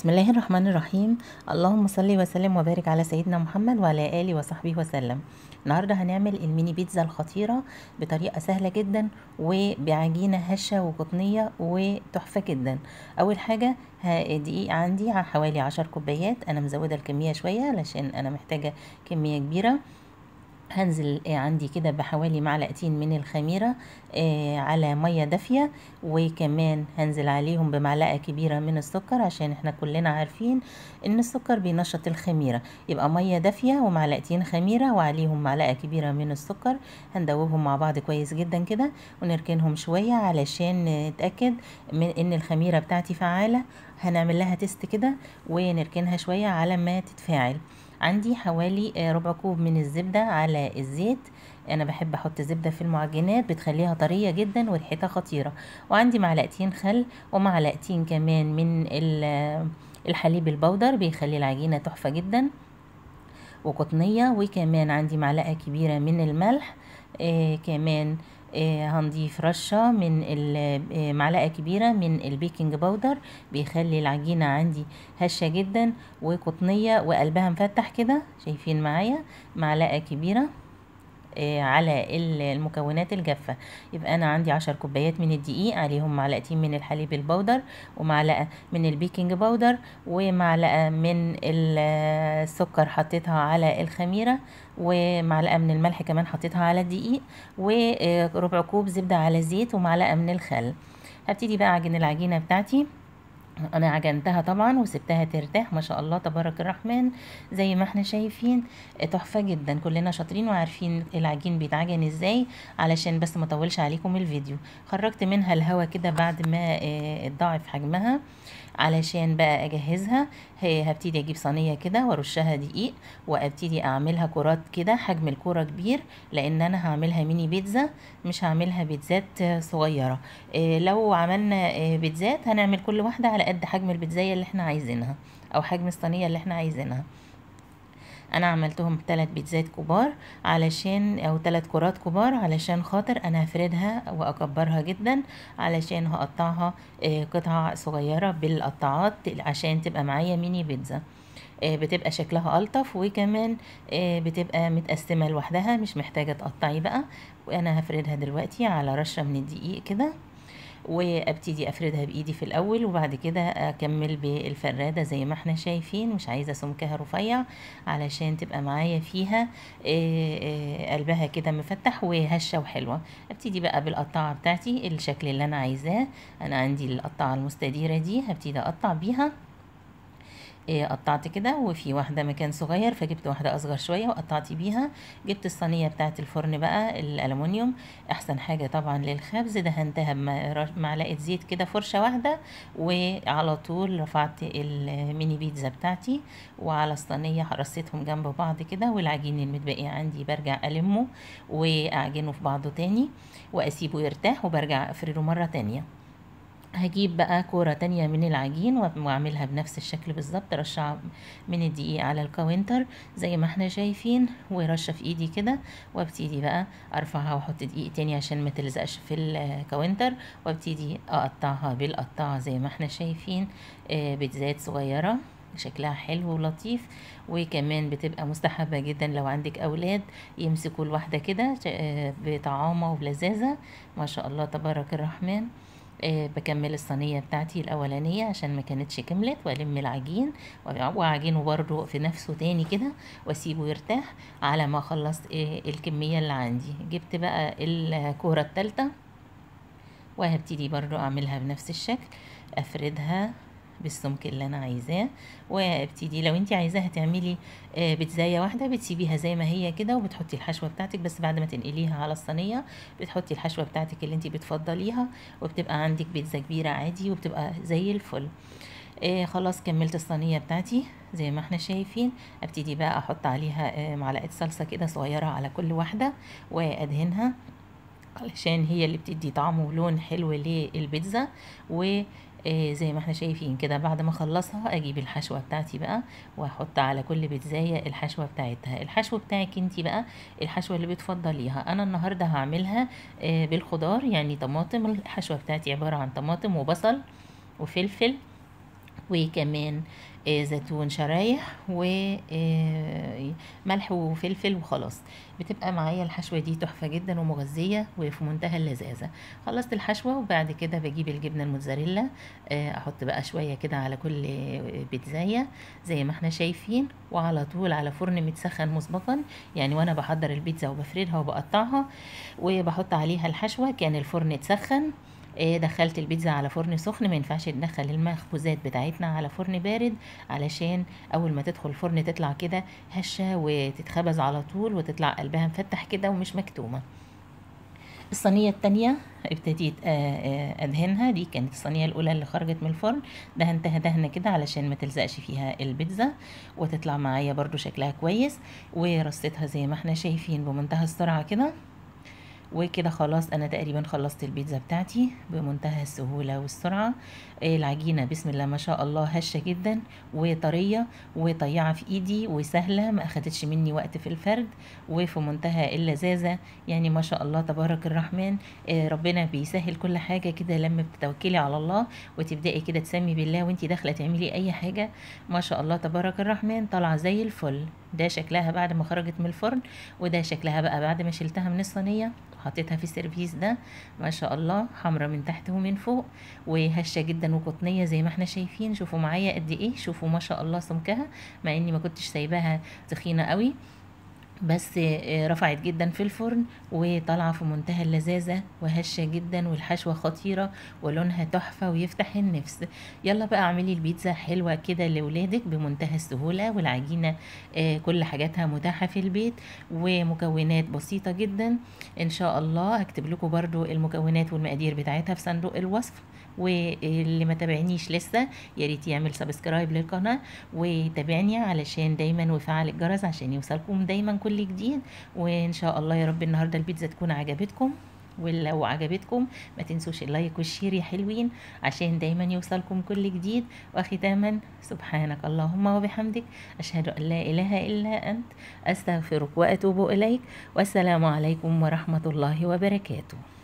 بسم الله الرحمن الرحيم اللهم صل وسلم وبارك على سيدنا محمد وعلى اله وصحبه وسلم النهارده هنعمل الميني بيتزا الخطيره بطريقه سهله جدا وبعجينه هشه وقطنيه وتحفه جدا اول حاجه دقيق عندي حوالي عشر كوبايات انا مزوده الكميه شويه علشان انا محتاجه كميه كبيره هنزل آه، عندي كده بحوالي معلقتين من الخميرة آه، على مية دافية وكمان هنزل عليهم بمعلقة كبيرة من السكر عشان احنا كلنا عارفين ان السكر بينشط الخميرة يبقى مية دافية ومعلقتين خميرة وعليهم معلقة كبيرة من السكر هندوبهم مع بعض كويس جدا كده ونركنهم شوية علشان نتأكد من ان الخميرة بتاعتي فعالة هنعمل لها تيست كده ونركنها شوية على ما تتفاعل عندي حوالي آه، ربع كوب من الزبدة على الزيت انا بحب احط زبدة في المعجنات بتخليها طرية جدا وريحتها خطيرة وعندي معلقتين خل ومعلقتين كمان من آه، الحليب البودر بيخلي العجينة تحفة جدا وقطنية وكمان عندي معلقة كبيرة من الملح آه كمان آه، هنضيف رشة من آه، معلقة كبيرة من البيكنج باودر بيخلي العجينة عندي هشة جدا وقطنية وقلبها مفتح كده شايفين معايا معلقة كبيرة آه، على المكونات الجافة يبقى أنا عندي عشر كوبايات من الدقيق عليهم معلقتين من الحليب البودر ومعلقة من البيكنج بودر ومعلقة من السكر حطيتها على الخميرة ومعلقة من الملح كمان حطيتها على الدقيق وربع كوب زبدة على زيت ومعلقة من الخل هبتدي بقى أعجن العجينة بتاعتي انا عجنتها طبعا وسبتها ترتاح ما شاء الله تبارك الرحمن زي ما احنا شايفين آه، تحفه جدا كلنا شاطرين وعارفين العجين بيتعجن ازاي علشان بس ما اطولش عليكم الفيديو خرجت منها الهواء كده بعد ما آه، ضاعف حجمها علشان بقى اجهزها هبتدي اجيب صينيه كده وارشها دقيق وابتدي اعملها كرات كده حجم الكوره كبير لان انا هعملها ميني بيتزا مش هعملها بيتزات صغيره آه، لو عملنا آه، بيتزات هنعمل كل واحده على قد حجم البيتزايه اللي احنا عايزينها او حجم الصينيه اللي احنا عايزينها انا عملتهم ثلاث بيتزات كبار علشان او ثلاث كرات كبار علشان خاطر انا هفردها واكبرها جدا علشان هقطعها آه، قطع صغيره بالقطعات عشان تبقى معايا ميني بيتزا آه، بتبقى شكلها ألطف وكمان آه، بتبقى متقسمة لوحدها مش محتاجة تقطعي بقى وأنا هفردها دلوقتي على رشة من الدقيق كده وابتدي افردها بايدي في الاول وبعد كده اكمل بالفرادة زي ما احنا شايفين مش عايزة سمكها رفيع علشان تبقى معايا فيها آه، آه، قلبها كده مفتح وهشة وحلوة ابتدي بقى بالقطاعة بتاعتي الشكل اللي انا عايزاه انا عندي القطاعة المستديرة دي هبتدي اقطع بيها قطعت كده وفي واحدة مكان صغير فجبت واحدة أصغر شوية وقطعت بيها جبت الصينية بتاعت الفرن بقى الألمونيوم أحسن حاجة طبعا للخبز دهنتها بمعلقة زيت كده فرشة واحدة وعلى طول رفعت الميني بيتزا بتاعتي وعلى الصينية رصيتهم جنب بعض كده والعجين المتبقي عندي برجع ألمه وأعجنه في بعضه تاني وأسيبه يرتاح وبرجع أفرده مرة تانية هجيب بقى كورة تانية من العجين واعملها بنفس الشكل بالظبط رشة من الدقيق على الكاونتر زي ما احنا شايفين ورشة في ايدي كده وابتدي بقى ارفعها واحط دقيق تاني عشان ما تلزقش في الكاونتر وابتدي اقطعها بالقطاعة زي ما احنا شايفين آه، بيتزات صغيرة شكلها حلو ولطيف وكمان بتبقى مستحبة جدا لو عندك أولاد يمسكوا الواحدة كده آه، بطعامة ولذاذة ما شاء الله تبارك الرحمن آه، بكمل الصينية بتاعتي الأولانية عشان ما كانتش كملت وألم العجين وعجينه برضو في نفسه تاني كده وأسيبه يرتاح على ما خلصت آه، الكمية اللي عندي جبت بقى الكورة التالتة وهبتدي برضو أعملها بنفس الشكل أفردها بالسمك اللي انا عايزاه وابتدي لو انت عايزاه هتعملي آه، بتزايه واحده بتسيبيها زي ما هي كده وبتحطي الحشوه بتاعتك بس بعد ما تنقليها على الصينيه بتحطي الحشوه بتاعتك اللي انت بتفضليها وبتبقى عندك بيتزا كبيره عادي وبتبقى زي الفل آه خلاص كملت الصينيه بتاعتي زي ما احنا شايفين ابتدي بقى احط عليها آه معلقه صلصه كده صغيره على كل واحده وادهنها علشان هي اللي بتدي طعم ولون حلو للبيتزا وزي آه، ما احنا شايفين كده بعد ما اخلصها اجيب الحشوه بتاعتي بقى واحط على كل بيتزايه الحشوه بتاعتها الحشو بتاعك انت بقى الحشوه اللي بتفضليها انا النهارده هعملها آه، بالخضار يعني طماطم الحشوه بتاعتي عباره عن طماطم وبصل وفلفل وكمان آه، زيتون شرايح وملح آه، وفلفل وخلاص بتبقى معايا الحشوه دي تحفه جدا ومغذيه وفي منتهى اللذاذه خلصت الحشوه وبعد كده بجيب الجبنه الموتزاريلا آه، احط بقى شويه كده على كل بيتزايه زي ما احنا شايفين وعلى طول على فرن متسخن مسبقا يعني وانا بحضر البيتزا وبفردها وبقطعها وبحط عليها الحشوه كان الفرن اتسخن إيه، دخلت البيتزا على فرن سخن ما ينفعش ندخل المخبوزات بتاعتنا على فرن بارد علشان اول ما تدخل الفرن تطلع كده هشه وتتخبز على طول وتطلع قلبها مفتح كده ومش مكتومه الصينية التانية ابتديت آه، آه، ادهنها دي كانت الصينية الاولى اللي خرجت من الفرن دهنتها دهنة كده علشان ما تلزقش فيها البيتزا وتطلع معايا برضو شكلها كويس ورصتها زي ما احنا شايفين بمنتهى السرعة كده وكده خلاص انا تقريبا خلصت البيتزا بتاعتي بمنتهى السهوله والسرعه آه، العجينه بسم الله ما شاء الله هشه جدا وطريه وطيعه في ايدي وسهله ما اخدتش مني وقت في الفرد وفي منتهى اللذاذه يعني ما شاء الله تبارك الرحمن آه، ربنا بيسهل كل حاجه كده لما بتتوكلي على الله وتبداي كده تسمي بالله وانت داخله تعملي اي حاجه ما شاء الله تبارك الرحمن طالعه زي الفل ده شكلها بعد ما خرجت من الفرن وده شكلها بقى بعد ما شلتها من الصينيه حطيتها في السيرفيس ده ما شاء الله حمرة من تحت ومن فوق وهشة جدا وقطنية زي ما احنا شايفين شوفوا معايا قد ايه شوفوا ما شاء الله سمكها مع اني ما كنتش سايباها تخينة قوي بس آه، رفعت جدا في الفرن وطالعه في منتهى اللذاذه وهشه جدا والحشوه خطيره ولونها تحفه ويفتح النفس يلا بقى اعملي البيتزا حلوه كده لاولادك بمنتهى السهوله والعجينه آه، كل حاجاتها متاحه في البيت ومكونات بسيطه جدا ان شاء الله هكتب لكم برده المكونات والمقادير بتاعتها في صندوق الوصف واللي ما تابعنيش لسه يا ريت يعمل سبسكرايب للقناه وتابعني علشان دايما وفعل الجرس عشان يوصلكم دايما كل جديد وان شاء الله يا رب النهارده البيتزا تكون عجبتكم ولو عجبتكم ما تنسوش اللايك والشير يا حلوين عشان دايما يوصلكم كل جديد وختاما سبحانك اللهم وبحمدك اشهد ان لا اله الا انت استغفرك واتوب اليك والسلام عليكم ورحمه الله وبركاته